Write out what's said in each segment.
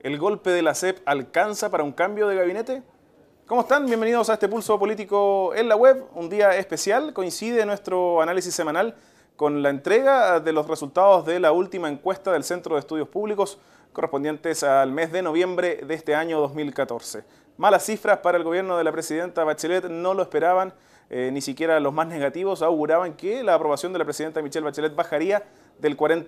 ¿El golpe de la CEP alcanza para un cambio de gabinete? ¿Cómo están? Bienvenidos a este Pulso Político en la web. Un día especial, coincide nuestro análisis semanal con la entrega de los resultados de la última encuesta del Centro de Estudios Públicos correspondientes al mes de noviembre de este año 2014. Malas cifras para el gobierno de la presidenta Bachelet, no lo esperaban eh, ni siquiera los más negativos, auguraban que la aprobación de la presidenta Michelle Bachelet bajaría del 40%.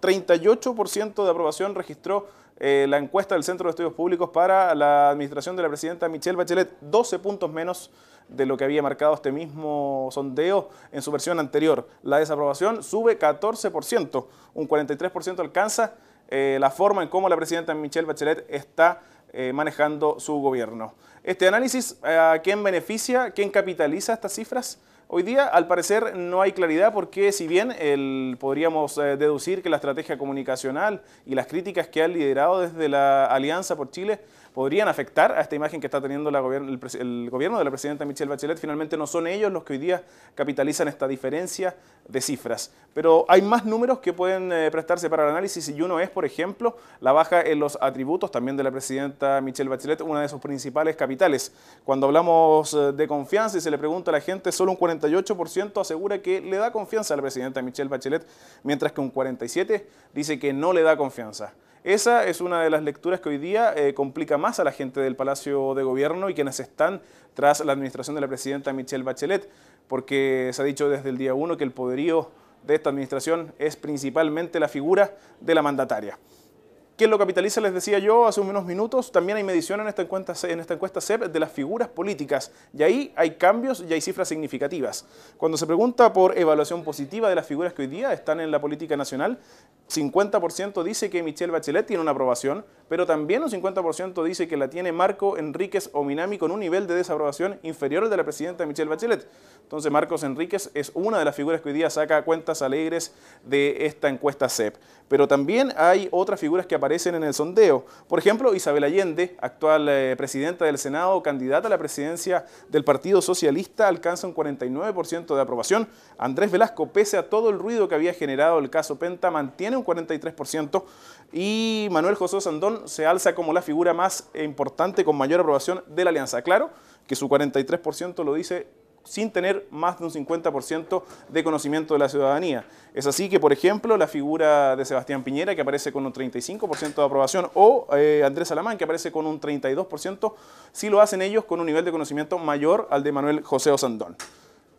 38% de aprobación registró eh, la encuesta del Centro de Estudios Públicos para la administración de la presidenta Michelle Bachelet, 12 puntos menos de lo que había marcado este mismo sondeo en su versión anterior. La desaprobación sube 14%, un 43% alcanza eh, la forma en cómo la presidenta Michelle Bachelet está eh, manejando su gobierno. Este análisis, eh, ¿a quién beneficia? ¿Quién capitaliza estas cifras? Hoy día, al parecer, no hay claridad porque si bien el, podríamos eh, deducir que la estrategia comunicacional y las críticas que ha liderado desde la Alianza por Chile podrían afectar a esta imagen que está teniendo el, gobierno de la presidenta Michelle Bachelet. Finalmente no son ellos los que hoy día capitalizan esta diferencia de cifras. Pero hay más números que pueden eh, prestarse para el análisis y uno es, por ejemplo, la baja en los atributos también de la presidenta Michelle Bachelet, una de sus principales capitales. Cuando hablamos eh, de confianza y se le pregunta a la gente, solo un 48% asegura que le da confianza a la presidenta Michelle Bachelet, mientras que un 47% dice que no le da confianza. Esa es una de las lecturas que hoy día eh, complica más a la gente del Palacio de Gobierno y quienes están tras la administración de la presidenta Michelle Bachelet, porque se ha dicho desde el día uno que el poderío de esta administración es principalmente la figura de la mandataria. ¿Quién lo capitaliza? Les decía yo hace unos minutos, también hay medición en esta, encuesta, en esta encuesta CEP de las figuras políticas y ahí hay cambios y hay cifras significativas. Cuando se pregunta por evaluación positiva de las figuras que hoy día están en la política nacional, 50% dice que Michelle Bachelet tiene una aprobación, pero también un 50% dice que la tiene Marco Enríquez Ominami con un nivel de desaprobación inferior al de la presidenta Michelle Bachelet. Entonces Marcos Enríquez es una de las figuras que hoy día saca cuentas alegres de esta encuesta CEP. Pero también hay otras figuras que aparecen en el sondeo. Por ejemplo, Isabel Allende, actual eh, presidenta del Senado, candidata a la presidencia del Partido Socialista, alcanza un 49% de aprobación. Andrés Velasco, pese a todo el ruido que había generado el caso Penta, mantiene un 43%. Y Manuel José Sandón se alza como la figura más importante con mayor aprobación de la alianza. Claro que su 43% lo dice sin tener más de un 50% de conocimiento de la ciudadanía. Es así que, por ejemplo, la figura de Sebastián Piñera, que aparece con un 35% de aprobación, o eh, Andrés Alamán, que aparece con un 32%, sí lo hacen ellos con un nivel de conocimiento mayor al de Manuel José Osandón.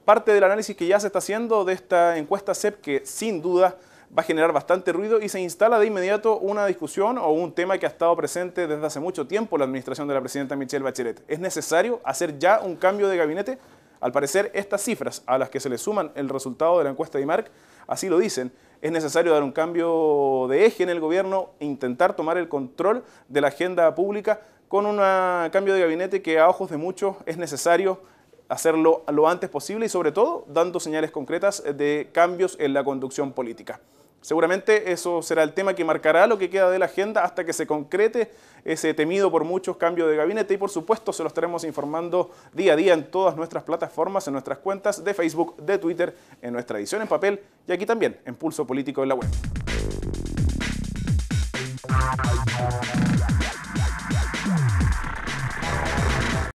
Parte del análisis que ya se está haciendo de esta encuesta CEP, que sin duda va a generar bastante ruido y se instala de inmediato una discusión o un tema que ha estado presente desde hace mucho tiempo la administración de la presidenta Michelle Bachelet. ¿Es necesario hacer ya un cambio de gabinete? Al parecer, estas cifras, a las que se le suman el resultado de la encuesta de IMARC, así lo dicen, es necesario dar un cambio de eje en el gobierno e intentar tomar el control de la agenda pública con un ah, cambio de gabinete que a ojos de muchos es necesario hacerlo lo antes posible y sobre todo dando señales concretas de cambios en la conducción política. Seguramente eso será el tema que marcará lo que queda de la agenda hasta que se concrete ese temido por muchos cambio de gabinete y por supuesto se lo estaremos informando día a día en todas nuestras plataformas, en nuestras cuentas de Facebook, de Twitter, en nuestra edición en papel y aquí también en Pulso Político en la web.